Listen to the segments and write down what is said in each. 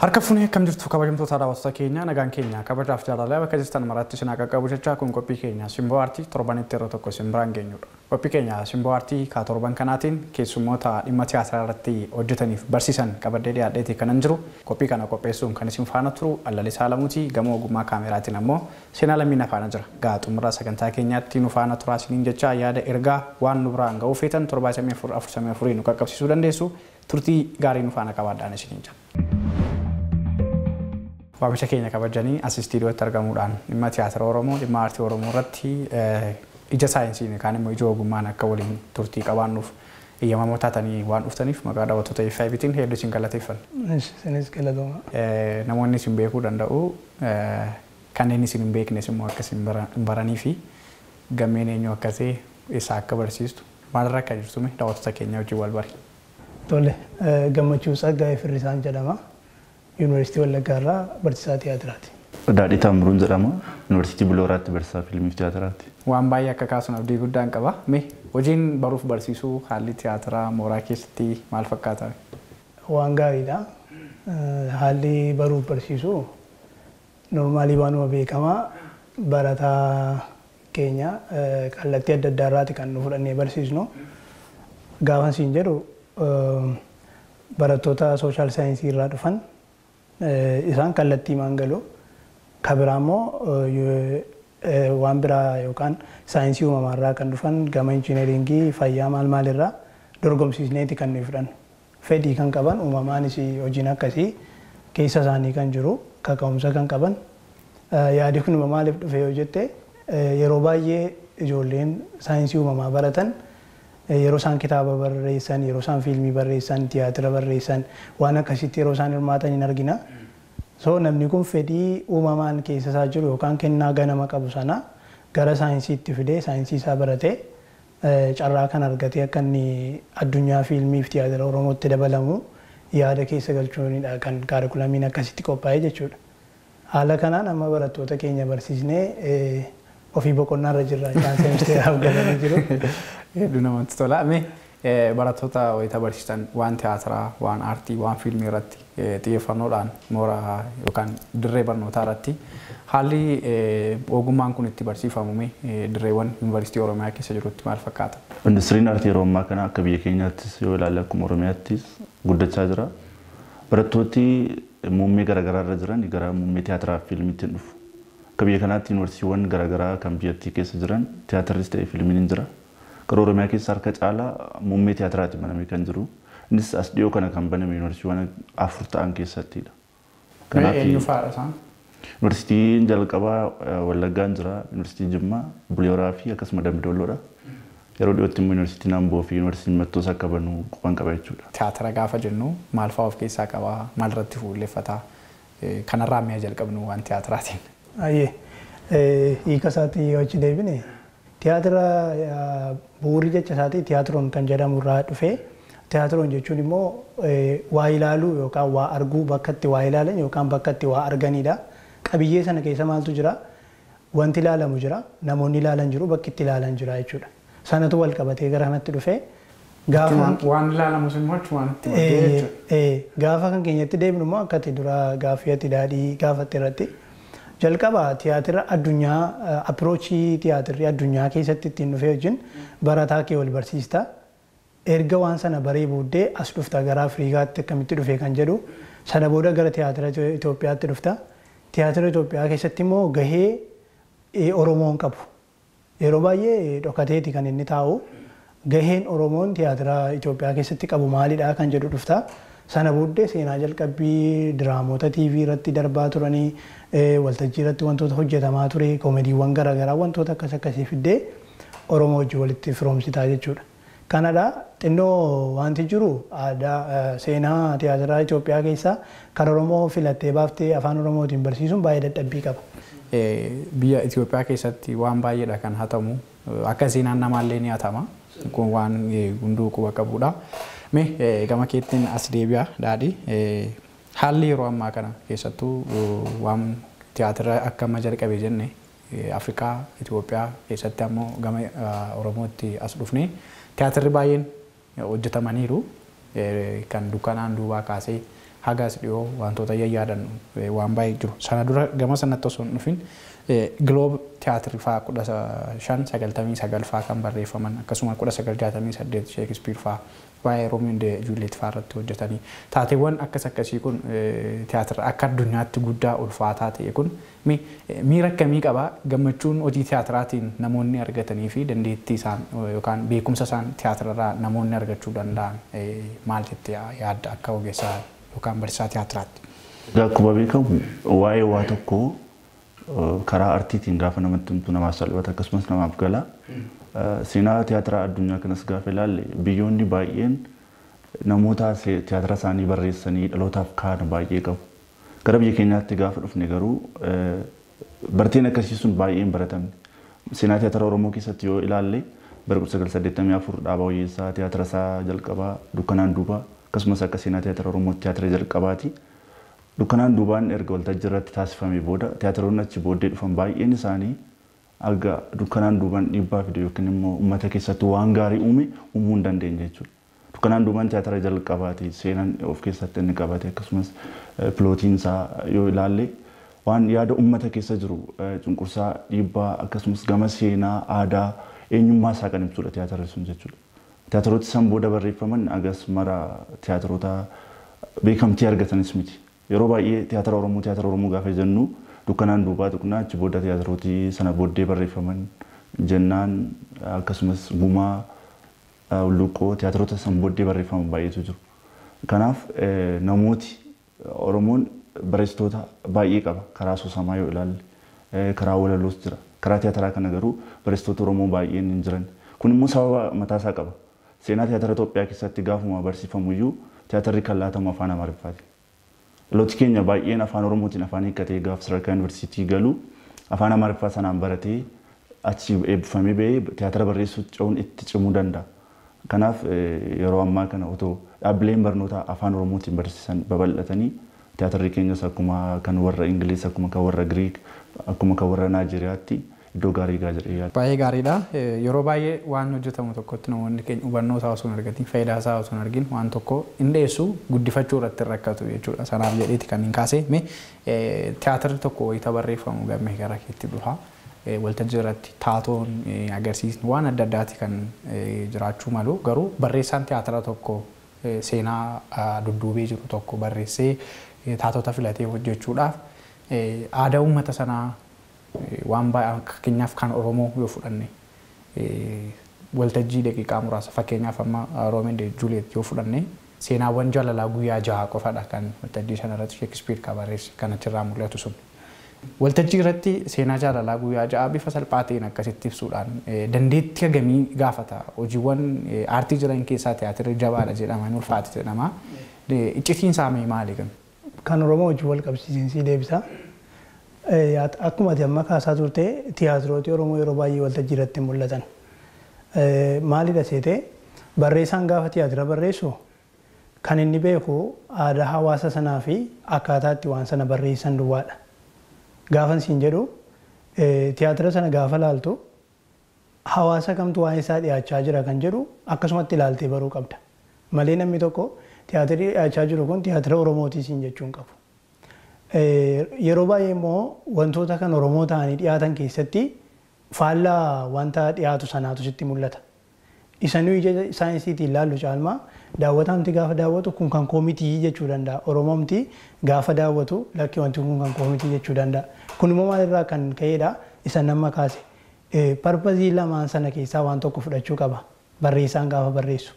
Harka fuunee akkam jirtu kabajamtoota haaraa keenyaa nagaan keenya kabajaaf jaalalaa bakka jirtan maraatti sinaaqaqa bulchachaa kun qophii keenya simboo aartii torbanitti yeroo tokko simbiraan geenyudha. Qophii keenya simboo aartii kaa torban kanaatiin keessummoota dhimma siyaasaa irratti hojjetaniif barsiisan kabadee dhiyaadheeti kanan jiru. Qophii kana qopheessuun kan isin faana turu Allalisaa Lamuutii gamoo ogummaa kaameraatiin ammoo seenaa lammiina faana jira. Gaa xumuraa sagantaa keenyaatti nu faana turaa isiniin jechaa yaada ergaa waan nu biraan ga'uu feetan torba samii afurii nu qaqqabsiisuu dandeessu turtii gaarii nu faana qabaadhaan isiniin jira. waamicha keenya kabajanii as istiidiyooti argamuudhaan dhimma tiyaatira Oromoo dhimma aartii Oromoo irratti ija saayinsiin kaan immoo ija ogummaan akka waliin turtii qabaannuuf iyyamamoo taatanii waan dhuftaniif maqaa daawwattoota ifa ibitiin hedduu isin galateeffanna. Isinis galatoma. Namoonni isin beekuu danda'u kanneen isin hin beeknes immoo akkas hin baranii fi gammeen eenyu akkasee isa akka barsiistu maalirra akka jirtume daawwattoota keenya wajjin wal bari. Tole gammachuu saggaa firrisaan jedhama. ዩኒቨርሲቲ ወለጋ በርሳ ቲያትራት ዳዲ ታምሩን ዘለማ ዩኒቨርሲቲ ብሎ በርሳ ፊልም ቲያትራት ዋን ባያ አብዲ ጉዳን ቀባ ሜ ወጂን በሩፍ በርሲሱ ሀሊ ቲያትራ ሞራኬስቲ ማልፈካታ ዋን ጋሪዳ ሀሊ በሩፍ በርሲሱ ኖርማሊ ባኑ ቤከማ በረታ ኬኛ ቀለቴ ደዳራት ከኑ ፍለኔ በርሲስ ነው ጋፋን ሲንጀሩ በረቶታ ሶሻል ሳይንስ ይራ ዱፈን isaan kallattii maangaloo kabiraammoo waan biraa yookaan saayinsii uumamaarraa kan dhufan gama injineeringii fayyaa maal maalirraa dorgomsiisneeti kan nuyi fudhannu. Fedhii kan qaban uumamaanis hojiin akkasii keessa isaanii kan jiru kaka'umsa kan qaban yaadi kunuma maaliif dhufe yoo jette yeroo baay'ee ijoolleen saayinsii uumamaa baratan. yeroo isaan kitaaba barreessan, yeroo isaan fiilmii barreessan, tiyaatira barreessan waan akkasitti yeroo isaan hirmaatan hin argina. So namni kun fedhii uumamaan keessa isaa jiru yookaan kennaa ganama qabu sanaa gara saayinsiitti fidee saayinsii isaa baratee carraa kan argate akka inni addunyaa fiilmiif tiyaatira Oromootti dabalamu yaada keessa galchuunidha kan kaarikulamiin akkasitti qophaa'ee jechuudha. Haala kanaan amma barattoota keenya barsiisnee ofii boqonnaarra jirra. Chaansee ministeeraaf galanii jiru. hedduu namatti tola. barattoota wayita barsiisan waan tiyaatiraa, waan aartii, waan fiilmii irratti xiyyeeffannoodhaan mooraa yookaan dirree barnootaa irratti haalli ogummaan kun itti barsiifamume dirreewwan yuunivarsiitii Oromiyaa keessa jirutti maal fakkaata? Industiriin aartii yeroo ammaa kana akka biyya keenyaattis yoo ilaalle akkuma Oromiyaattis guddachaa jira. Barattooti muummee garaagaraa irra jiran gara muummee tiyaatiraa fi fiilmiitti dhufu. Akka biyya kanaatti yuunivarsiitiiwwan garaagaraa kan biyyattii keessa jiran tiyaatiris ta'ee fiilmiin jira. Karoora keessa harka caalaa muummeetii atiraatti banamee kan jiru. Innis as dhiyoo kana kan baname yuunivarsiitii waan afur ta'an keessattidha. Yuunivarsiitiin jalqabaa Wallaggaan jira, yuunivarsiitiin Jimmaa, Buleeraa fi akkasuma Dambi Dolloodha. Yeroo dhiyootti immoo yuunivarsiitiin Amboo fi yuunivarsiitiin Mattoos akka banu qofan qaba jechuudha. Tiyaatira gaafa jennu maal fa'aa of keessaa qabaa? Maal irratti fuulleffata? Kanarraa mi'a jalqabnu waan tiyaatiraatiin. Hiika isaatii yoo achi deebine Tiyaatira bu'uurii jecha isaatii tiyaatiroon kan jedhamu irraa dhufee tiyaatiroon jechuun immoo waa ilaaluu yookaan waa arguu bakka itti waa ilaalan yookaan bakka itti waa arganidha. Qabiyyee sana keessa maaltu jira? Wanti ilaalamu jira, namoonni ilaalan jiru, bakki itti ilaalan jira jechuudha. Sanatu wal qabatee gara kanatti dhufee Waan ilaalamus immoo waan itti Gaafa kan keenyatti deebinu immoo akka ati duraa gaaffii ati daadhii gaafatti irratti Jalqabaa tiyaatira addunyaa apiroochii tiyaatirri addunyaa keessatti ittiin dhufee wajjin barataa kee wal barsiista. Erga waan sana baree booddee as dhufta gara Afriikaatti akkamitti dhufee kan jedhu sana booda gara tiyaatira Itoophiyaatti dhufta. Tiyaatira Itoophiyaa keessatti immoo gahee Oromoon qabu. Yeroo baay'ee dhokateeti kan inni taa'u. Gaheen Oromoon tiyaatira Itoophiyaa keessatti qabu maalidha kan jedhu dhufta. Sana booddee seenaa jalqabbii diraamoota TV irratti darbaa turanii waltajjii irratti wantoota hojjetamaa ture garaa garaa wantoota akkas akkasii fiddee Oromoo wajjin walitti firoomsitaa jechuudha. Kanadha xinnoo wanti jiru aadaa seenaa tiyaatiraa Itoophiyaa keessaa kan Oromoo filattee baaftee afaan Oromootiin barsiisuun baay'ee dadhabbii qaba. Biyya Itoophiyaa keessatti waan baay'eedha kan hatamu akka seenaan namaallee ni hatama kun waan gunduu quba qabudha. Mee gama keettiin as deebi'a daadhi. Haalli yeroo ammaa kana keessattuu waan tiyaatira akka amma jalqabe jenne Afrikaa, Itoophiyaa keessatti ammoo gama Oromootti as dhufne tiyaatirri baay'een hojjetamaniiru. Kan dukkanaan duubaa kaasee hagas dhiyoo wantoota yayyaadan waan baay'ee jiru. Sana dura gama sanatti osoo hin dhufin Gloob Tiyaatirri fa'aa kudha shan sagaltamii sagal fa'aa kan barreeffaman akkasuma kudha sagal jaatamii Sheekispiir fa'aa waa'ee Oromoo hundee ijoollee tifaa irratti hojjetanii taateewwan akkas akkasii kun e, tiyaatira akka addunyaatti guddaa ulfaataa ta'e kun miira e, akkamii qaba gammachuun hojii tiyaatiraatiin namoonni argatanii fi dandeettii isaan e, yookaan beekumsa isaan tiyaatirarraa namoonni argachuu danda'an maal jettee yaadda akka ogeessaa yookaan barsiisaa tiyaatiraatti. Akkuma beekamu waa'ee waa tokkoo karaa artiitiin gaafa namatti namaa salphata akkasumas namaaf galaa. Seenaa tiyaatira addunyaa kanas gaafa ilaalle biyyoonni baay'een namoota tiyaatira isaanii barreessanii dhalootaaf kaan baay'ee qabu. Gara biyya keenyaatti gaafa dhufne garuu barteen akkasii sun baay'een baratamne. Seenaa tiyaatira Oromoo keessatti yoo ilaalle bara 1984 dhaabaa Wayyeessaa tiyaatira isaa jalqabaa Dukkanaan Duubaa akkasumas akka seenaa tiyaatira Oromoo tiyaatira jalqabaati. Dukkanaan duubaan erga waltajjii irratti taasifame booda tiyaataronni achi booddee dhufan baay'een isaanii aga dukkanaan duubaan dhiibbaa fide yookiin immoo uummata keessatti waan gaarii uume uumuu hin dandeenye jechuudha. Dukkanaan duubaan tiyaatara jalqabaati seenaan of keessatti inni qabaate akkasumas pilootiin isaa yoo ilaalle waan yaada uummata keessa jiru cunqursaa dhiibbaa akkasumas gama seenaa aadaa eenyummaa isaa kan ibsudha tiyaatarri sun jechuudha. Tiyaataroti san booda barreeffaman agas mara tiyaatarota beekamtii argatanis miti. yeroo baay'ee tiyaatara Oromoo tiyaatara Oromoo gaafa jennu dukkanaan duubaa tuqnaa achi booda tiyaatarooti sana booddee barreeffaman jennaan akkasumas gumaa ulluqqoo tiyaataroota san booddee barreeffaman baay'eetu jiru. Kanaaf namooti Oromoon barreessitoota baay'ee qaba karaa soosamaa yoo ilaalle karaa walaloos jira karaa tiyaataraa kana garuu barreessitoota Oromoo baay'een hin jiran kun immoo sababa mataasaa qaba seenaa tiyaatara Itoophiyaa keessatti gaafuma barsiifamuyyuu tiyaatarri kan laatamu afaan Amaariffaati. Looti keenya baay'een afaan Oromootiin afaan hiikkatee gaafa sadarkaa yuunivarsiitii galu afaan Amaariffaa sanaan baratee achi eebbifamee ba'ee tiyaatira barreessuu ce'uun itti cimuu danda'a. Kanaaf yeroo ammaa kana otoo dhaabbileen barnootaa afaan Oromootiin barsiisan babal'atanii tiyaatirri keenyas akkuma kan warra Ingiliis, akkuma kan warra Giriik, akkuma kan warra Naayijeriyaatti iddoo gaarii gaa jedhee yaada. Baay'ee gaariidha. Yeroo baay'ee waan hojjetamu tokkotti namoonni keenya hubannoo isaa osoo hin argatiin, fayidaa isaa osoo hin argin waan tokko hin dhiyeessu guddifachuu irratti rakkatu jechuudha. Sanaaf jedheeti kan hin kaasee tiyaatirri tokko wayita barreeffamu gammee gara keetti dhufa. Waltajjii irratti taatoon agarsiisni waan adda addaati kan jiraachuu malu garuu barreessaan tiyaatira tokko seenaa dudduubee jiru tokko barreessee taatota filatee hojjechuudhaaf aadaa uummata sanaa Eh, waan baay'ee fakkeenyaaf kan Oromoo yoo fudhanne eh, waltajjii daqiiqaa muraasa fakkeenyaaf amma Roomende Juuliet yoo fudhanne seenaawwan jaalalaa guyyaa jahaa qofaadha kan waltajjii sanarratti Sheekispiir kabareessi kan achirraa mul'atu sun. Waltajjii irratti seenaa jaalalaa guyyaa jahaa bifa salphaa ta'een akkasitti ibsuudhaan dandeettii hagamii gaafata hojiiwwan aartii jiran keessaa tiyaatirri jabaadha jedhaman ulfaate jedhama. Iccitiin saamee maali? Kan Oromoo hojii wal qabsiisiin si Eh, akkuma ati amma kaasaa turte tiyaatiroota Oromoo yeroo baay'ee waltajjii irratti mul'atan. Eh, Maalidha seetee barreessaan gaafa tiyaatira barreessu kan inni beeku aada hawaasa sanaa fi akkaataa waan sana barreessan duwwaadha. Gaafan siin jedhu eh, tiyaatira sana gaafa laaltu hawaasa kamtu waan isaa dhiyaachaa jira kan jedhu akkasumatti ilaaltee baruu qabda. Malee namni tokko tiyaatiri dhiyaachaa jiru kun tiyaatira Oromootii siin jechuun qabu. Yeroo baay'ee immoo wantoota kan Oromoo ta'anii dhiyaatan keessatti faallaa wanta dhiyaatu sanaatu sitti mul'ata. Isanuu ija saayinsiitii ilaallu caalmaa daawwatamti gaafa daawwatu kun kan jechuu danda'a. Oromomti gaafa daawwatu lakki wanti kun kan koomitii jechuu danda'a. Kun immoo maalirraa kan ka'edha isa nama kaase. Parpazii lamaan sana keessaa waan tokko fudhachuu qaba barreessaan gaafa barreessu.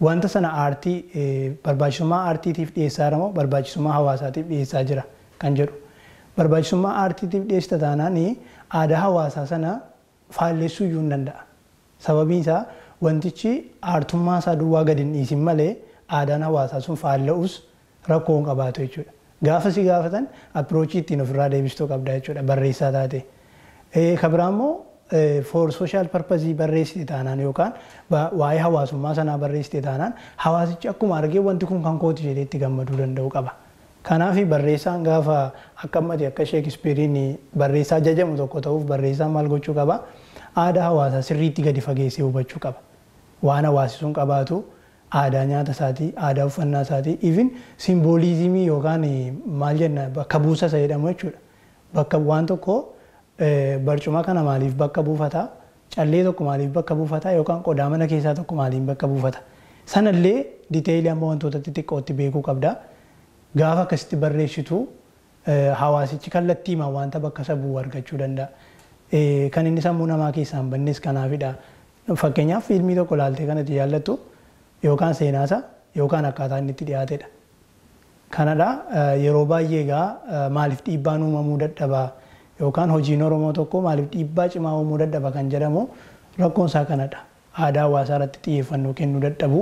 wanta sana aartii barbaachisummaa aartiitiif dhiyeessaa jiramo barbaachisummaa hawaasaatiif dhiyeessaa jira kan jedhu barbaachisummaa aartiitiif dhiyeessita taanaan aadaa hawaasaa sana faalleessuu iyyuu hin danda'a. Sababiin isaa wantichi aartummaa isaa duwwaa gadi hin malee aadaan hawaasaa sun faalla'us rakkoo hin qabaatu jechuudha. Gaafa si gaafatan apiroochii ittiin ofirraa deebistuu qabda jechuudha barreessaa taate. Ka biraa immoo Eh, for social purpose barreessite taanaan yookaan waa'ee hawaasummaa sanaa barreessite taanaan hawaasichi akkuma argee wanti kun kan kooti jedhee gammaduu danda'u qaba. Kanaaf barreessaan gaafa akka ammati akka sheekispeeriin barreessaa jajamu tokko ta'uuf barreessaan maal gochuu qaba? Aadaa hawaasaa sirriitti gadi fageessee hubachuu qaba. Waan hawaasi sun qabaatu aadaa nyaata isaatii, aadaa uffannaa isaatii, even simbooliizimii yookaan maal jenna bakka buusa isa jedhamu jechuudha. Bakka waan tokko Eh, barcuma kana maaliif bakka buufata callee tokko maaliif bakka buufata yookaan qodaa mana keessaa tokko maaliif bakka buufata sanallee diteeyilii amma wantoota xixiqqootti beekuu qabda gaafa akkasitti barreessitu eh, hawaasichi kallattiimaan wanta bakka sabuu argachuu danda'a. Eh, kan inni sammuu namaa keessaan bannes kanaafidha. Fakkeenyaaf fiilmii tokko ilaaltee kan itti jaallattu yookaan seenaasa yookaan akkaataa inni itti dhiyaatedha. Kanadha yeroo baay'ee egaa maaliif dhiibbaan uumamuu dadhabaa? yookaan hojiin Oromoo tokko maaliif dhiibbaa cimaa uumuu dadhaba kan jedhamu rakkoon isaa kanadha. Aadaa hawaasaa irratti xiyyeeffannoo kennuu dadhabu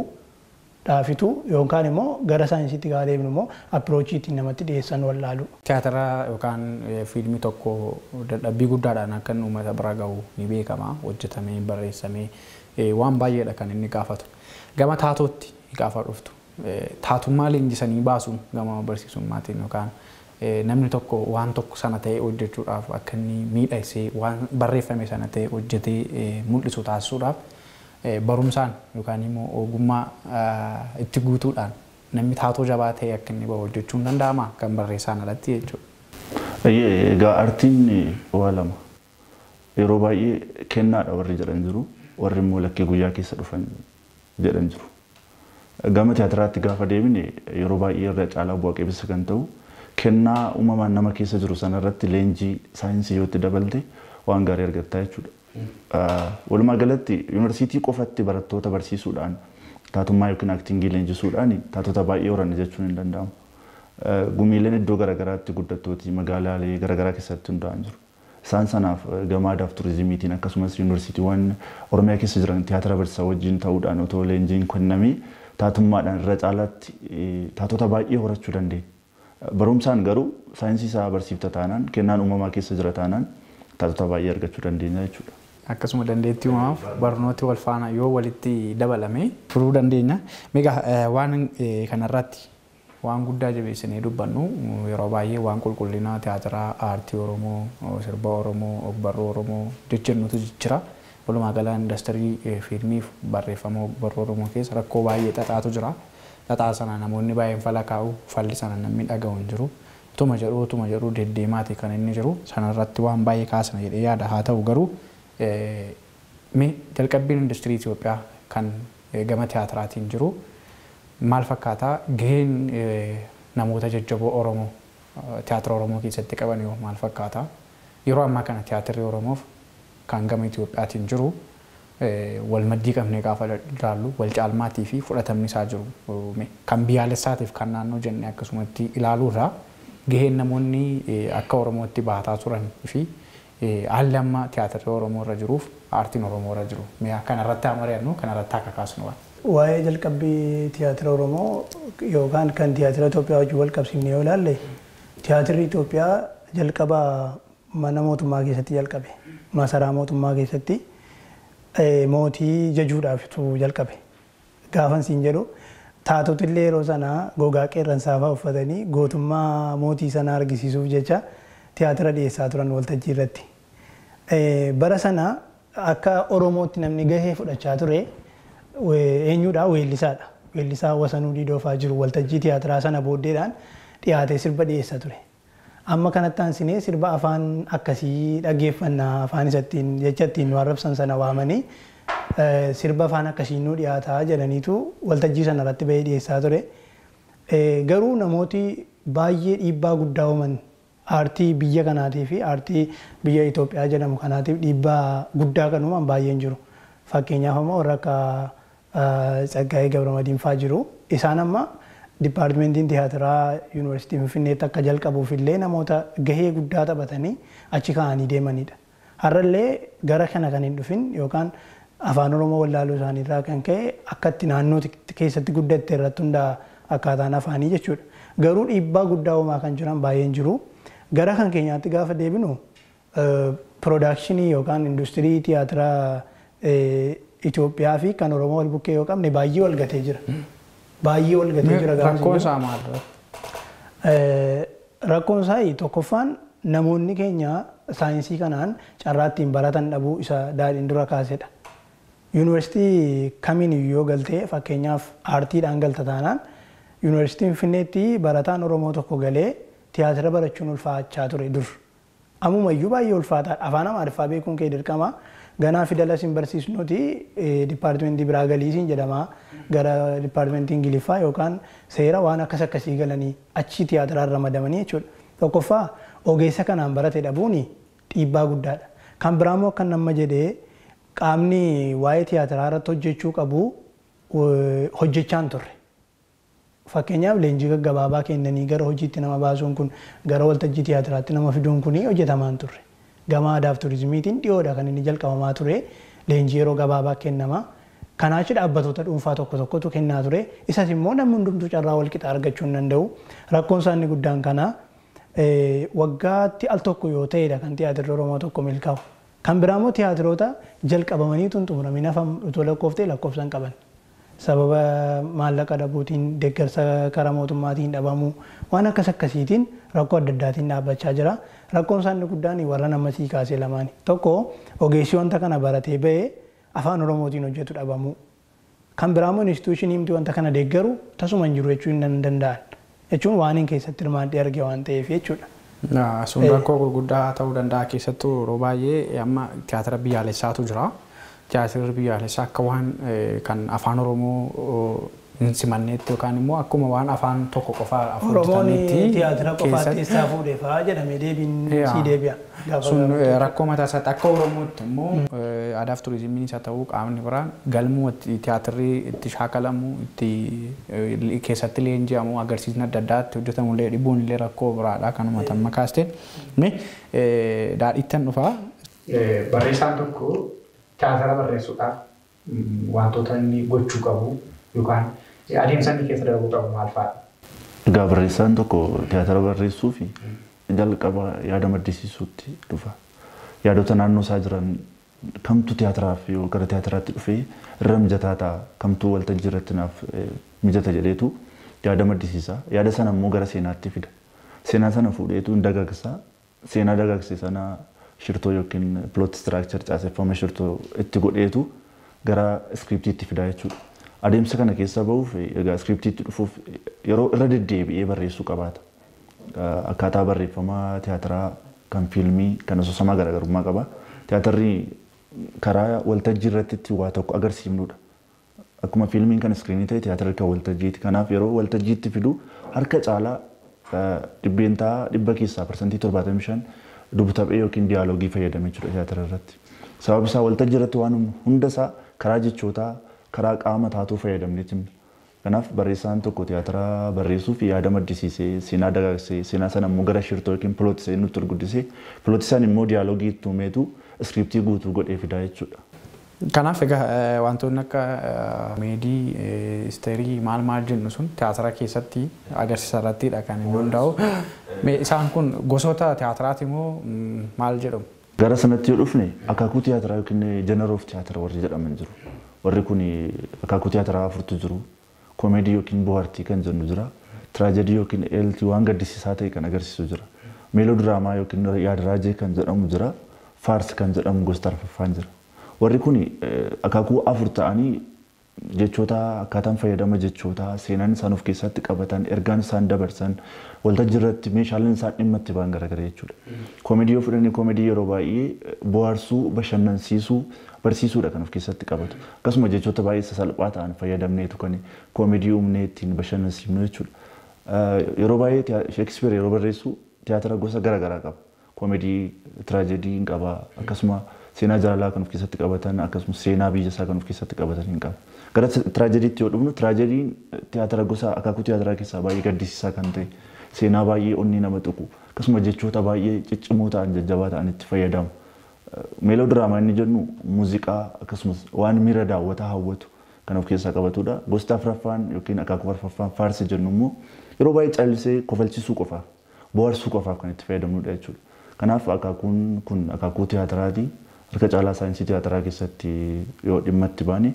dhaafitu yookaan immoo gara saayinsiitti gaafa deemnu immoo apiroochiitiin namatti dhiyeessan wallaalu. Tiyaatara yookaan eh, tokko dadhabbii guddaadhaan akka inni uummata ni hojjetamee barreessamee eh, waan baay'eedha kan inni gaafatu. Gama taatootti gaafa dhuftu eh, taatummaa leenjisanii baasuun gama barsiisummaatiin yookaan namni tokko waan tokko sana ta'e hojjechuudhaaf akka inni miidhagsee waan barreeffame sana ta'e hojjetee mul'isu taasisuudhaaf barumsaan yookaan immoo ogummaa itti guutuudhaan namni taatoo jabaa ta'e akka inni bahu hojjechuun danda'ama kan barreessaan alatti jechuudha. Egaa artiin waa lama yeroo baay'ee kennaadha warri jedhan jiru warri immoo lakkee guyyaa keessa dhufan jedhan jiru. Gama tiyaatiraatti gaafa deebine yeroo baay'ee irra caalaa bu'aa qabeessa kan ta'u kennaa uumamaan nama keessa jiru sanarratti leenjii saayinsii yoo itti dabalte waan gaarii argattaa jechuudha. Walumaa galatti yuunivarsiitii qofatti barattoota barsiisuudhaan taatummaa yookiin aktiingii leenjisuudhaan taatota baay'ee horan jechuun hin danda'amu. Gumiileen iddoo garaagaraatti guddattooti magaalaalee garaagaraa keessatti hundaa'an jiru. Isaan sanaaf gamaadaaf turizimiitiin akkasumas waan Oromiyaa keessa jiran tiyaatira barsiisaa wajjin ta'uudhaan otoo leenjiin kennamee taatummaadhaan irra caalaatti taatota baay'ee horachuu Barumsaan garuu saayinsii isaa barsiifta taanaan kennaan uumamaa keessa jira taanaan taatota baay'ee argachuu dandeenya jechuudha. Akkasuma dandeettii uumamaaf barnooti wal faana yoo walitti dabalame furuu dandeenya. Meegaa eh, waan eh, kanarratti waan guddaa jabeessinee dubbannu yeroo baay'ee waan qulqullinaa teaatiraa aartii Oromoo sirba Oromoo ogbarruu Oromoo jejjennutu jira. Walumaa gala indastirii eh, fiilmiif barreeffama ogbarruu Oromoo keessa rakkoo baay'ee xaxaatu jira. dhaxaa sana namoonni baay'een fala kaa'u falli sana namni dhaga'u hin jiru. Tuma jedhu tuma jedhu deddeemaati kan inni jiru sanarratti waan baay'ee kaasna jedhee yaada haa ta'u garuu mi jalqabbiin industirii Itoophiyaa kan gama tiyaatiraatiin jiru maal fakkaataa gaheen namoota jajjaboo Oromoo tiyaatira Oromoo keessatti qaban yoo maal fakkaataa yeroo ammaa kana tiyaatirri Oromoof kan gama Itoophiyaatiin jiru wal maddii qabnee gaafa ilaallu wal caalmaatii fi fudhatamni isaa jiru kan biyyaalessaatiif kan naannoo jennee akkasumatti irraa gaheen namoonni akka Oromootti baataa turan fi haalli amma tiyaatirri Oromoo irra jiruuf aartiin Oromoo irra jiru mi'a kanarratti amari'annu kanarratti akka kaasnu waan. Waa'ee jalqabbii tiyaatira Oromoo yookaan kan tiyaatira Itoophiyaa wajjin wal qabsiifne yoo ilaalle tiyaatirri Itoophiyaa jalqaba mana mootummaa keessatti jalqabe masaraa mootummaa keessatti. Eh, mootii jechuudhaafitu jalqabe. Gaafan siin jedhu taatotillee yeroo sanaa gogaa qeerransaa uffatanii gootummaa mootii sanaa argisiisuuf jecha tiyaatira dhiyeessaa turan waltajjii irratti. Eh, bara sana akka Oromootti namni gahee fudhachaa ture eenyuudhaa weellisaadha. Weellisaa Wasanuu Diidoo fa'aa jiru waltajjii tiyaatiraa sana booddeedhaan dhiyaatee sirba dhiyeessaa ture. amma kanatti aansinee sirba afaan akkasii dhaggeeffannaa afaan isattiin jecha ittiin nu harrabsan sana waamanii eh, sirba afaan akkasii nu dhiyaataa jedhaniitu waltajjii sana irratti bahee dhiyeessaa ture. Eh, garuu namooti baay'ee dhiibbaa guddaa uuman aartii biyya kanaatii fi aartii biyya Itoophiyaa jedhamu kanaatiif dhiibbaa guddaa kan uuman baay'een jiru. Fakkeenyaaf immoo warra akka eh, Tsaggaayee Gabramadiin fa'aa jiru. Isaan amma Dipaartimentiin Tiyaatiraa Yuunivarsiitii Finfinneetti akka jalqabuuf illee namoota gahee guddaa taphatanii achi kaa'anii deemanidha. Har'allee gara kana kan hin dhufin yookaan afaan Oromoo wallaaluu isaaniirraa kan ka'e akka itti naannoo keessatti guddatte irratti hundaa'a akkaataan afaanii jechuudha. Garuu dhiibbaa guddaa uumaa kan jiran baay'een jiru. Gara kan keenyaatti gaafa deebinu piroodakshinii yookaan industirii tiyaatiraa Itoophiyaa fi kan Oromoo wal bukkee yoo qabne baay'ee wal gatee jira. baay'ee ol gatee jira gaafa Rakkoon isaa tokkoffaan namoonni keenya saayinsii kanaan carraa ittiin baratan dhabuu isa daadhiin dura kaasedha. Yuunivarsiitii kamiin yoo galtee fakkeenyaaf aartiidhaan galta taanaan yuunivarsiitiin Finfinneetti barataan Oromoo tokko galee tiyaatira barachuun ulfaachaa ture dur. Ammumayyuu baay'ee ulfaataadha. Afaan Amaariffaa beekuun kee dirqama. Ganaa fidala isin barsiisnuti eh, dipaartimentii biraa galiisiin jedhama. Gara dipaartimentii Ingiliffaa yookaan seera waan akkas akkasii galanii achii tiyaatiraa ramadamanii jechuudha. Tokkoffaa ogeessa kanaan barate dhabuun dhiibbaa guddaadha. Kan biraa immoo akkan nama jedhee qaamni waa'ee tiyaatiraa irratti hojjechuu qabu hojjechaan turre. Fakkeenyaaf leenjii gaggabaabaa kennanii gara hojiitti nama baasuun kun gara waltajjii tiyaatiraatti nama fiduun kun hojjetamaan turre. gama aadaaf turizimiitiin dhiyoodha kan inni jalqabamaa ture leenjii yeroo gabaabaa kennama. Kanaachi dhaabbatoota dhuunfaa tokko tokkotu kennaa ture. Isas immoo namni hundumtuu carraa walqixa argachuu hin danda'u. Rakkoon isaa inni guddaan kanaa waggaatti al tokko yoo ta'edha kan tiyaatirri Oromoo tokko milkaa'u. Kan biraa immoo tiyaatiroota jalqabamanii tun xumuramin hafan utuu lakkoofte lakkoofsan qaban. Sababa maallaqa dhabuutiin deeggarsa karaa mootummaatiin dhabamuu waan akkas akkasiitiin rakkoo adda addaatiin dhaabbachaa rakkoon isaa inni guddaan warra namasii kaasee lamaani. Tokko ogeessi wanta kana baratee bahee afaan Oromootiin hojjetu dhabamu. Kan biraa immoo inistituushinii himti wanta kana deeggaru tasuma hin jiru jechuu hin danda'an. Jechuun waan hin keessatti hirmaadhee arge waan ta'eef jechuudha. Sun rakkoo gurguddaa ta'uu danda'a keessattuu yeroo baay'ee amma tiyaatira biyyaalessaatu jira. Tiyaatirri biyyaalessaa akka waan kan afaan Oromoo simanneetti yookaan immoo akkuma waan afaan tokko qofaa afurtanitti tiyaatira qofaatti eessaa fuudhe fa'aa jedhamee deebiin si deebi'a. Sun rakkoo mataa isaatti akka Oromootti immoo aadaaf turizimiin isa ta'uu qaamni biraan galmuu tiyaatirri itti shaakalamu itti keessatti leenji'amu agarsiisni adda addaatti hojjetamu illee dhibbuun illee rakkoo biraadha kanuma tamma kaasteen daadhiittan dhufaa. Barreessaan tokko tiyaatira barreessuudhaaf wantoota inni gochuu qabu yookaan Adeemsaan keessa darbuu qabu maal fa'aadha? Egaa barreessaan tokko teatara barreessuu fi jalqaba yaada maddisiisuutti dhufa. Yaadota naannoo isaa jiran kamtu teataraaf yoo gara teataraatti dhufee irra mijataa ta'a kamtuu waltajjii irratti naaf mijata jedheetu yaada maddisiisa. Yaada sana immoo gara seenaatti fida. Seenaa sana fuudheetu dagaagsa. Seenaa dagaagse sana shirtoo yookiin piloot istiraakchar caaseffama shirtoo itti godheetu gara iskiriptiitti fidaa jechuudha. adeemsa kana keessa bahuuf egaa iskiriptiitti dhufuuf yeroo irra deddeebi'ee barreessuu qabaata. Akkaataa barreeffamaa tiyaatiraa kan fiilmii kan asoosamaa garaagarummaa qaba. Tiyaatirri karaa waltajjii irratti waa tokko agarsiifnudha. Akkuma fiilmiin kan iskiriinii ta'e tiyaatirri kan waltajjiiti. Kanaaf yeroo waltajjiitti fidu harka caalaa dhibbeentaa dhibba keessaa parsantii torbaatamii yookiin diyaaloogii fayyadamee jira tiyaatira irratti. Sababni isaa waltajjii irratti waan hundasaa karaa jechootaa karaa qaama taatuu taatoo fayyadamneetiin kanaaf barreessaan tokko tiyaatiraa barreessuuf yaada maddisiisee seenaa dagaagsee seenaa sana immoo gara shirtoo yookiin pilootisee nutti urguddisee pilootisaan immoo diyaaloogii tuumeetu iskiriiptii guutuu godhee fidaa jechuudha. Kanaaf egaa wantoonni akka meedii isteerii maal maal jennu sun tiyaatira keessatti agarsiisa irrattidha kan inni hundaa'u. Isaan kun gosoota tiyaatiraati moo maal jedhamu? Gara sanatti yoo dhufne akaakuu tiyaatiraa yookiin jeneral of tiyaatira warri jedhaman jiru. warri kun akaakuu tiyaatiraa afurtu jiru koomeedii yookiin bohaartii kan jennu jira tiraajidii yookiin eeltii waan gaddisiisaa ta'e kan agarsiisu jira meeloo diraamaa yookiin yaadaraajee kan jedhamu jira faarsi kan jedhamu gosti arfaffaan jira warri kun akaakuu afur ta'anii jechoota akkaataan fayyadama jechoota seenaan isaan of keessatti qabatan ergaan isaan dabarsan waltajjii irratti meeshaaleen isaan dhimma itti ba'an garagara jechuudha. koomeedii yoo fudhanne koomeedii yeroo baay'ee bohaarsuu bashannansiisuu barsiisuudha kan of keessatti qabatu. Akkasuma jechoota baay'ee sasalphaa ta'an fayyadamneetu kan koomedii uumnee ittiin bashannansiifnu jechuudha. Yeroo baay'ee Sheekispeer yeroo barreessu tiyaatira gosa gara garaa qaba. Koomedii, tiraajedii hin qaba. Akkasuma seenaa jaalalaa kan of keessatti qabatan akkasuma seenaa biyya isaa kan of keessatti qabatan hin Gara tiraajediitti yoo dhufnu tiraajediin e, tiyaatira gosa akaakuu tiyaatiraa keessaa baay'ee gaddisiisaa kan ta'e seenaa baay'ee onni nama tuqu akkasuma jechoota baay'ee ciccimoo ta'an jajjabaa ta'an meeloodiraamaa inni jennu muuziqaa akkasumas waan miira daawwataa hawwatu kan of keessaa qabatudha. Gosti afuraffaan yookiin akaakuu afuraffaan faarsi jennu immoo yeroo baay'ee callisee kofalchisuu qofa bohaarsuu qofaaf kan itti fayyadamnudha jechuudha. Kanaaf akaakuun kun akaakuu tiyaatiraati. Harka caalaa saayinsii tiyaatiraa keessatti yoo dhimma itti baane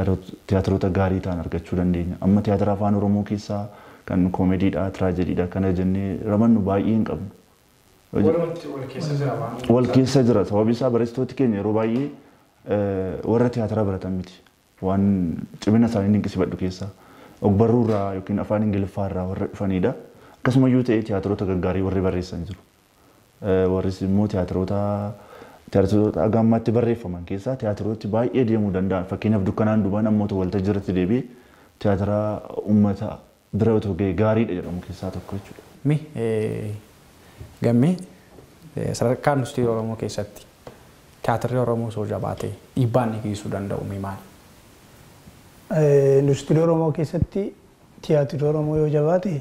tiyaatiroota gaarii ta'an argachuu dandeenya. Amma tiyaatira afaan Oromoo keessaa kan koomeediidhaa, tiraajediidhaa kana jennee ramannu baay'ee hin qabnu. walkeessa jira sababii isaa barreessitooti keenya yeroo baay'ee warra tiyaatira baratan miti waan cimina isaanii dinqisifadhu keessaa ogbarruu irraa yookiin afaan ingiliffaa irraa warra dhufanidha akkasumayyuu ta'ee tiyaatiroota gaggaarii warri barreessan jiru warris immoo tiyaatiroota tiyaatiroota agammaatti barreeffaman keessaa tiyaatirooti baay'ee deemuu danda'an fakkeenyaaf dukkanaan dubaan ammoota waltajjiirratti deebi'e tiyaatira uummata bira otoo ga'e gaariidha jedhamu keessaa tokko jechuudha. gammee sadarkaa industirii Oromoo keessatti tiyaatirri Oromoo soo jabaatee dhiibbaan dhiigisuu danda'u maali? Industirii Oromoo keessatti tiyaatirri Oromoo yoo jabaate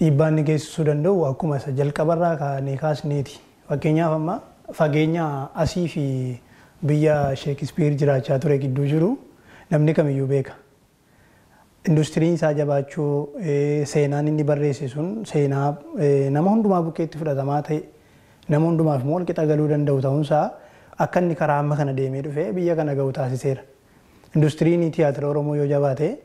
dhiibbaan ni geessisuu danda'u akkuma isa jalqabarraa kaanee kaasneeti. Fakkeenyaaf amma fageenya asii fi biyya Sheekispiir jiraachaa ture gidduu jiru namni kamiyyuu beeka. industiriin isaa jabaachuu seenaan inni barreesse sun seenaa nama hundumaa bukkeetti fudhatamaa ta'e nama hundumaaf immoo walqixa galuu danda'u ta'uunsaa akka inni karaa amma kana deemee dhufee biyya kana ga'u taasiseera. Industiriin tiyaatira Oromoo yoo jabaate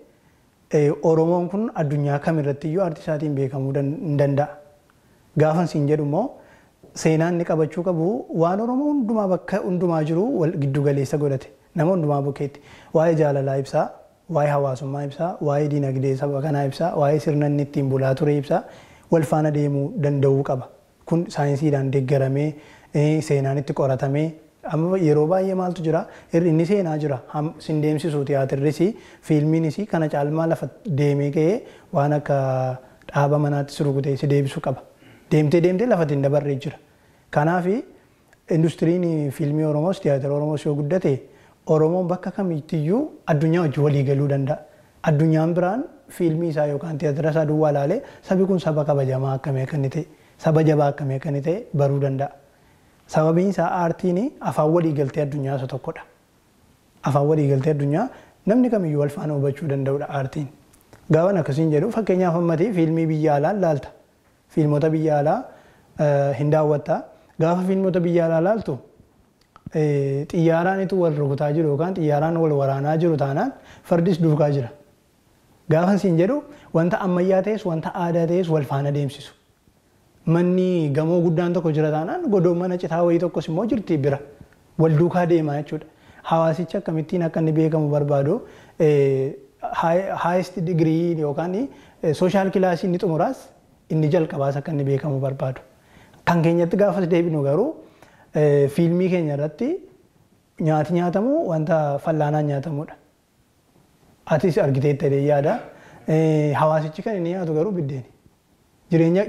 Oromoon kun addunyaa kam iyyuu aartii isaatiin beekamuu hin danda'a. Gaafan siin jedhu immoo seenaan inni qabachuu qabu waan Oromoo hundumaa bakka hundumaa jiru giddu giddugaleessa godhate nama hundumaa bukkeetti waa'ee jaalalaa ibsaa. waa'ee hawaasummaa ibsaa, waa'ee dinagdee saba kanaa ibsaa, waa'ee sirna inni ittiin bulaa ture ibsaa wal faana deemuu danda'uu qaba. Kun saayinsiidhaan deeggaramee qoratamee yeroo baay'ee maaltu er, inni seenaa jira sin deemsisu tiyaatirris fiilmiinis kana caalmaa lafa deemee waan akka dhaaba manaatti si rukutee deebisuu qaba. Deemtee deemtee dabarree jira. Kanaaf industiriin fiilmii Oromoos tiyaatira Oromoos yoo guddate Oromoon bakka kamittiyyuu addunyaa wajjin walii galuu danda'a. Addunyaan biraan fiilmii isaa yookaan teetira isaa duwwaa ilaalee sabi kun saba jabaa akkamii akkanni baruu danda'a. Sababiin isaa aartiin afaan walii galtee addunyaa isa tokkodha. Afaan walii galtee addunyaa namni kamiyyuu wal faana hubachuu danda'udha aartiin. Gaafan akkasiin jedhu fakkeenyaaf ammatii fiilmii biyya alaa laalta. Fiilmota biyya alaa eh, hin daawwatta. Gaafa fiilmota biyya alaa laaltu Eh, xiyyaaraanitu wal rukutaa jiru yookaan xiyyaaraan wal waraanaa jiru taanaan fardis duukaa jira. Gaafa siin jedhu wanta ammayyaa ta'es wanta aadaa ta'es wal faana deemsisu. Manni gamoo guddaan tokko jira taanaan godoon mana citaa wayii tokkos immoo jirti bira wal duukaa deemaa jechuudha. Hawaasichi akkamittiin akka inni beekamu barbaadu eh, highest degree yookaan eh, social class inni xumuraas inni jalqabaas akka inni beekamu barbaadu. Kan keenyatti gaafas deebinu garuu Eh, fiilmii keenya irratti nyaati nyaatamu wanta fallaanaan nyaatamudha. Atis argiteettadee yaada. Eh, hawaasichi kan inni nyaatu garuu biddeeni.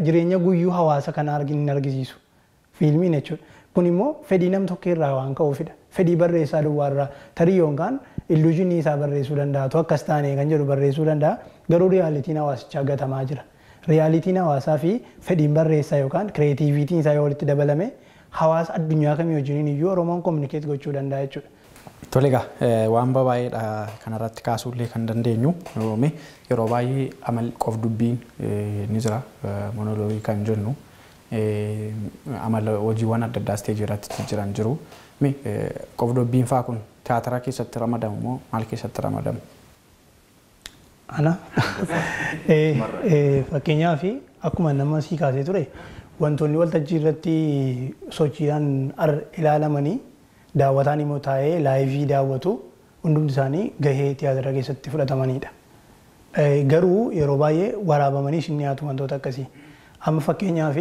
Jireenya guyyuu hawaasa kana hin argisiisu. Fiilmiin jechuudha. Kun immoo fedhii nam tokko irraa waan ka'uufidha. Fedhii barreessaa duwwaa irraa tarii yookaan illuuzinii isaa barreessuu danda'atu akkas taanee kan jedhu barreessuu danda'a. Garuu riyaalitiin hawaasichaa gatamaa jira. Riyaalitiin hawaasaa fi fedhiin barreessaa yookaan kireetiivitiin isaa yoo walitti dabalame hawaasa addunyaa kamii wajjiniin iyyuu Oromoon kominikeet gochuu danda'a jechuudha. Tole egaa eh, waan baay'eedha kanarratti kaasuullee kan dandeenyu yeroo baay'ee amal qof dubbiin eh, ni jira eh, monoloogii kan jennu amala hojiiwwan adda addaa isteejii irratti jiran jiru. Qof dubbiin fa'aa kun taatara keessatti ramadamu moo maal keessatti ramadamu? Ana fakkeenyaaf akkuma nama sii kaasee ture wantoonni waltajjii irratti sochiidhaan ilaalamanii daawwataan immoo taa'ee laayivii daawwatu hundumti isaanii gahee tiyaatira keessatti fudhatamanidha. Garuu yeroo baay'ee waraabamanii isin dhiyaatu wantoota akkasii. Amma fakkeenyaaf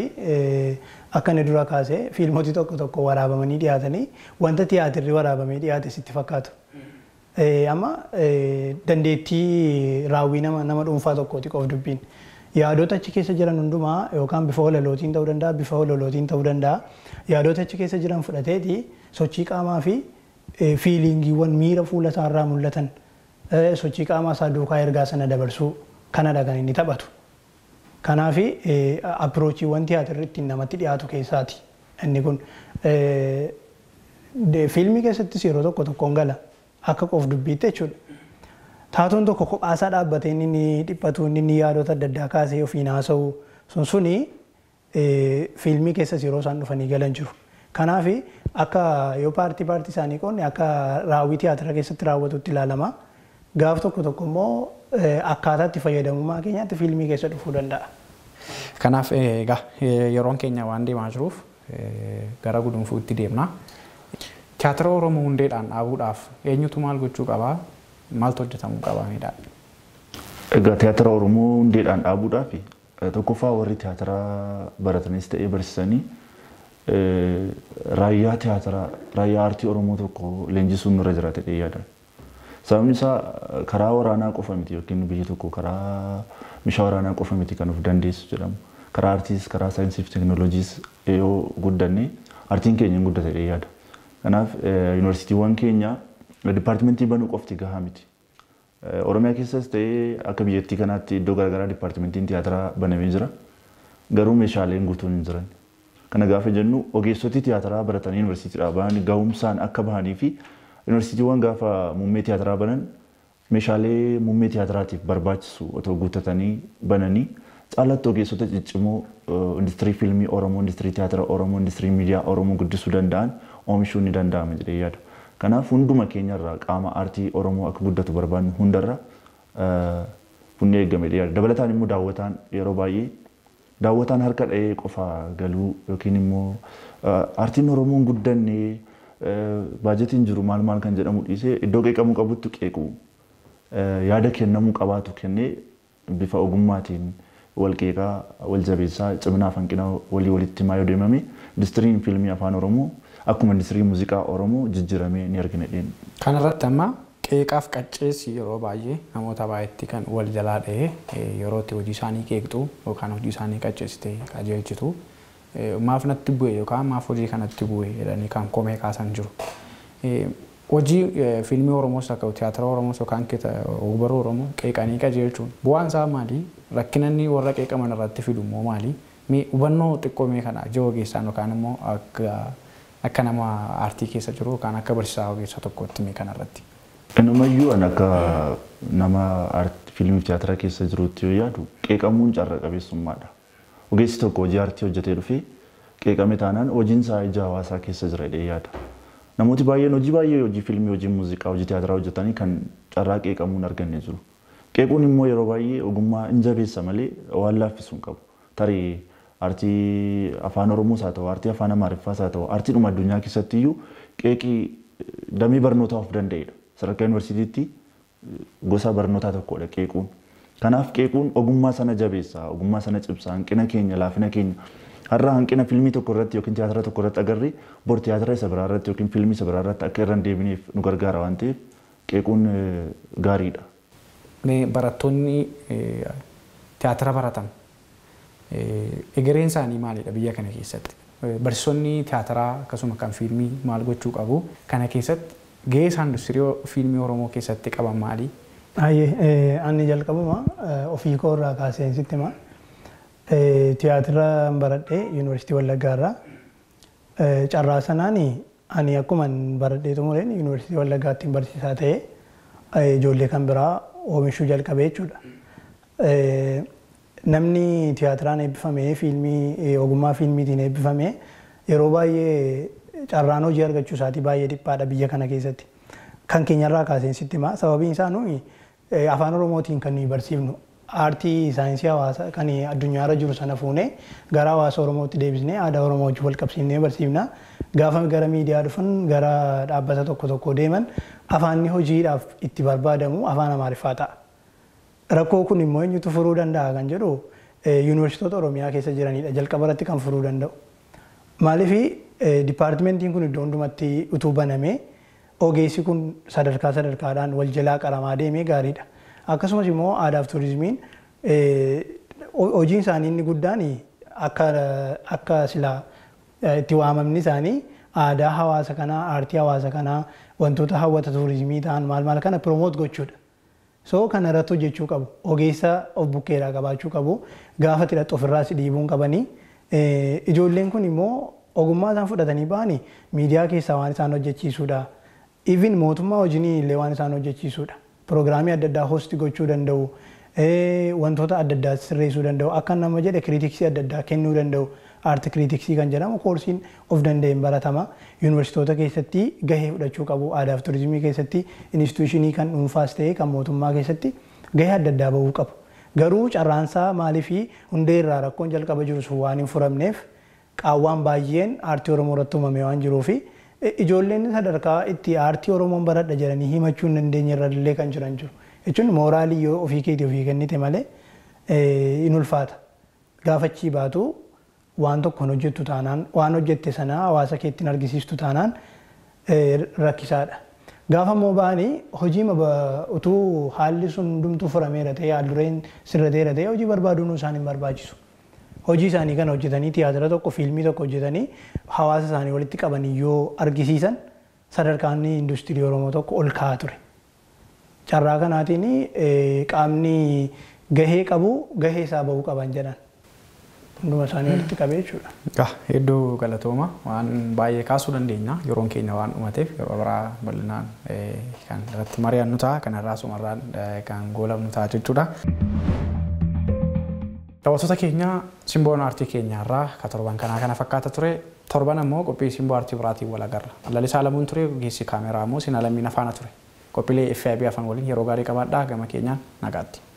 akka inni dura kaasee fiilmooti tokko tokko waraabamanii dhiyaatanii wanta tiyaatirri waraabamee dhiyaate sitti fakkaatu. Amma dandeettii raawwii nama dhuunfaa tokkooti qof dubbiin. yaadota achi keessa jiran hundumaa yookaan bifa walalootiin ta'uu danda'a bifa walalootiin ta'uu danda'a yaadota achi keessa jiran fudhateeti sochii qaamaa fi eh, fiilingiiwwan miira fuula isaarraa mul'atan eh, sochii qaamaa isaa duukaa ergaa sana dabarsuu kanadha kan inni taphatu. Kanaaf eh, appirochiiwwan tiyaatirri ittiin namatti dhiyaatu keessaati. Inni kun fiilmii keessattis yeroo tokko tokkoon gala akka qof dubbiitti jechuudha. Taatuun tokko kophaasaa dhaabbatee inni ni dhiphatu inni yaadota adda addaa kaasee ofiin haasa'u sun sunii fiilmii keessas yeroo isaan dhufanii galan jiru. Kanaaf akka yoo paartii paartii isaanii qoodne akka raawwii tiyaatira keessatti raawwatutti ilaalama. Gaaf tokko tokko immoo fayyadamummaa keenyaatti fiilmii keessa dhufuu danda'a. Kanaaf egaa yeroon keenya waan deemaa jiruuf gara itti deemna. Tiyaatira Oromoo hundeedhaan dhaabuudhaaf eenyutu maal gochuu qabaa? maaltu qaba dha. Egaa tiyaatira Oromoo hundeedhaan dhaabuudhaaf tokkoffaa warri tiyaatiraa baratanis ta'ee barsiisanii raayyaa tiyaatiraa raayyaa aartii Oromoo tokko leenjisuun irra jiraate yaada. Sababni isaa karaa waraanaa qofa miti yookiin biyyi tokko karaa meeshaa waraanaa qofa miti kan of dandeessu jedhamu. Karaa aartiis, karaa saayinsiif teekinooloojiis yoo guddanne aartiin keenya hin guddate yaada. Kanaaf yuunivarsiitiiwwan keenyaa. Dipaartimentii banuu qofti gahaa miti. Eh, Oromiyaa keessas ta'ee akka biyyattii kanaatti iddoo garaagaraa dipaartimentiin tiyaatiraa banamee jira. Garuu meeshaaleen guutuun hin jiran. Kana gaafa jennu ogeessotti tiyaatira baratanii yuunivarsiitiidhaa bahan ga'umsaan akka bahanii fi yuunivarsiitiiwwan gaafa muummee tiyaatiraa banan meeshaalee muummee tiyaatiraatiif barbaachisu otoo guuttatanii bananii caalaatti ogeessota ciccimoo eh, indistirii fiilmii Oromoo, indistirii tiyaatira Oromoo, indistirii miidiyaa Oromoo guddisuu danda'an oomishuu ni danda'ama Kanaaf hunduma keenyarraa qaama aartii Oromoo akka guddatu barbaannu hundarra bunni eegamee dhiyaate. Dabalataan immoo daawwataan yeroo baay'ee daawwataan harka dha'ee qofa galuu yookiin immoo aartiin Oromoo hin guddanne baajetiin jiru maal maal kan jedhamu dhiisee iddoo qeeqamuu qabutti qeequ yaada kennamuu qabaatu kennee bifa ogummaatiin walqeeqaa waljabeessaa cimnaa fanqinaa walii walitti himaa yoo deemame distiriin fiilmii afaan Oromoo akkuma industirii muuziqaa Oromoo jijjiiramee ni argina arginedheen. Kanarratti amma qeeqaaf qaccees yeroo baay'ee namoota baay'eetti kan wal jalaa dhahee yeroo itti hojii isaanii qeeqxu yookaan hojii isaanii qacceessite qajeelchitu maaf natti bu'e yookaan maaf hojii kanatti bu'e jedhanii kan komee kaasan jiru. Hojii fiilmii Oromoos akka tiyaatira Oromoos yookaan ogbaruu Oromoo qeeqanii qajeelchuun bu'aan isaa maali? Rakkinanni warra qeeqaman irratti fidu immoo maali? Hubannoo xiqqoo mee kana ji'a ogeessaan yookaan immoo akka akka nama aartii keessa jiru yookaan akka barsiisaa ogeessaa tokkootti mee kanarratti. Namayyuu an akka nama fiilmii tiyaatira keessa jirutti yoo yaadu qeeqamuun carra qabeessummaadha. Ogeessi tokko hojii aartii hojjetee dhufee qeeqame taanaan hojiin isaa ija hawaasaa keessa jira jedhee yaada. Namooti baay'een hojii baay'ee hojii fiilmii, hojii muuziqaa, hojii tiyaatiraa hojjetanii kan carraa qeeqamuun arganne jiru. Qeequun immoo yeroo baay'ee ogummaa hin jabeessa malee waan laaffisuun qabu. Tarii artii afaan Oromoos haa ta'u, artii afaan Amaariffaas haa ta'u, dhuma addunyaa keessatti iyyuu qeeqii damee barnootaa of danda'edha. Sadarkaa yuunivarsiitiitti gosa barnootaa tokkodha qeequun. Kanaaf qeequun ogummaa sana jabeessa, ogummaa sana cibsa, hanqina keenya, laafina keenya. Har'a hanqina filmii tokko irratti yookiin tiyaatira tokko irratti agarri bor tiyaatira isa biraa irratti yookiin filmii isa biraa irratti akka irra hin deebineef nu gargaara waan ta'eef qeequun gaariidha. Barattoonni tiyaatira baratan Eh, egereen isaanii maalidha biyya kana keessatti. Eh, Barsiisonni tiyaataraa akkasuma kan fiilmii maal gochuu qabu kana keessatti gahee isaan industirii fiilmii Oromoo keessatti qaban maali? Baay'ee eh, ani jalqabuma ofii koo irraa kaasee sitti himaa tiyaatira baradhee yuuniversitii Wallaggaa irraa carraa sanaan ani akkuma baradhee xumureen yuuniversitii Wallaggaatti barsiisaa ta'ee ijoollee kan biraa oomishuu jalqabee jechuudha. Namni tiyaatiraan eebbifamee fiilmii eh, ogummaa fiilmiitiin eebbifamee yeroo baay'ee carraan hojii argachuu isaatii baay'ee dhiphaadha biyya kana keessatti. Kan keenyarraa kaaseensitti maa sababiin isaa eh, afaan Oromootiin kan nuyi barsiifnu aartii saayinsii hawaasaa kan addunyaarra jiru sana fuunee gara hawaasa Oromootti deebisnee aadaa Oromoo wajjin wal qabsiifnee barsiifna. Gaafa gara miidiyaa dhufan gara dhaabbata tokko tokko deeman afaan hojiidhaaf itti barbaadamuu afaan Amaariffaa ta'a. rakkoo kun immoo eenyutu furuu danda'a kan jedhu e, yuunivarsiitota Oromiyaa keessa jiranidha jalqaba irratti kan furuu danda'u. Maaliifii e, dipaartimentiin kun iddoo hundumatti utuu banamee ogeessi kun sadarkaa sadarkaadhaan wal jalaa qaramaa deemee gaariidha. Akkasumas immoo aadaaf turizimiin e, hojiin isaanii inni guddaan akka silaa itti waamamni isaanii aadaa hawaasa kanaa, aartii hawaasa kanaa, wantoota hawwata tuurizimii ta'an maal maal kana piroomoot gochuudha. soo kanarratti hojjechuu qabu ogeessa of bukkeedhaa qabaachuu qabu gaafa hidhatu ofirraas dhiibuun qabanii ijoolleen kun immoo ogummaa isaan fudhatanii baani miidiyaa keessaa waan isaan hojjechiisuudha. Even mootummaa hojiinii illee waan isaan hojjechiisuudha. Piroogiraamii adda addaa hosti gochuu danda'u wantoota adda addaa sirreessuu danda'u akka nama jedhe kiriitiksii adda addaa kennuu danda'u. aarti kiritiksii kan jedhamu koorsiin of danda'een baratama. yuuniversitoota keessatti gahee fudhachuu qabu. aadaaf tuurizimii turizimii keessatti instituushinii kan dhuunfaas ta'ee kan mootummaa keessatti gahee adda addaa bahuu qabu. Garuu carraansaa maalii fi hundee irraa rakkoon jalqaba jiru sun waan hin furamneef qaawwaan baay'een aartii Oromoo irratti uumame waan jiruu fi e, ijoolleen sadarkaa itti aartii Oromoon baradha jedhanii himachuu hin dandeenye irra illee kan jiran jiru. Jechuun mooraalii ofii keetii ofii kennite malee hin e, ulfaata. Gaafachii baatu waan tokkoon hojjettu taanaan waan hojjette sanaa hawaasa keettiin argisiistu taanaan eh, rakkisaadha. Gaafa immoo ba'anii hojii utuu haalli sun hundumtuu furameera ta'e haallureen sirrateera ta'e hojii barbaaduun isaan hin barbaachisu. Hojii isaanii kana hojjetanii tiyaatira tokko fiilmii tokko hojjetanii hawaasa isaanii walitti qabanii yoo argisiisan sadarkaan industirii Oromoo tokko ol ka'aa ture. Carraa kanaatiin eh, qaamni gahee qabu gahee isaa bahuu qaban jedhan. hunduma isaanii walitti mm. qabee jechuudha. Ah, hedduu galatooma waan baay'ee kaasuu dandeenya yeroon keenya waan dhumateef yeroo biraa bal'inaan eh, kan irratti mari'annu ta'a kanarraa sumarraan eh, kan goolabnu ta'a jechuudha. Daawwattoota keenya simboon aartii keenyaarraa kan torban kanaa kana fakkaata ture torban ammoo qophii simboo aartii biraatiin wal agarra. Lalisaa lamuun ture ogeessi kaameeraa ammoo sina lammiin afaana ture. Qophiilee FIB afaan waliin yeroo gaarii qabaadhaa gama keenyaan nagaatti.